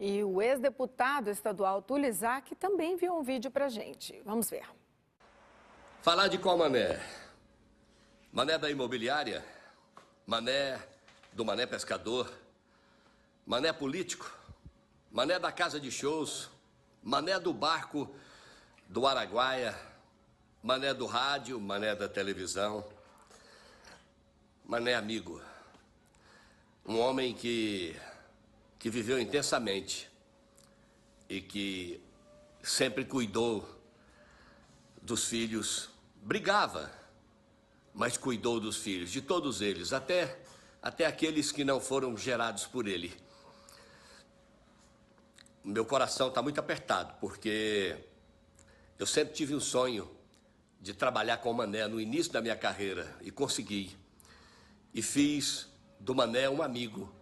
E o ex-deputado estadual Tulizac também viu um vídeo pra gente. Vamos ver. Falar de qual mané? Mané da imobiliária? Mané do mané pescador? Mané político? Mané da casa de shows? Mané do barco do Araguaia? Mané do rádio? Mané da televisão? Mané amigo. Um homem que que viveu intensamente e que sempre cuidou dos filhos, brigava, mas cuidou dos filhos, de todos eles, até, até aqueles que não foram gerados por ele. Meu coração está muito apertado, porque eu sempre tive um sonho de trabalhar com o Mané no início da minha carreira e consegui. E fiz do Mané um amigo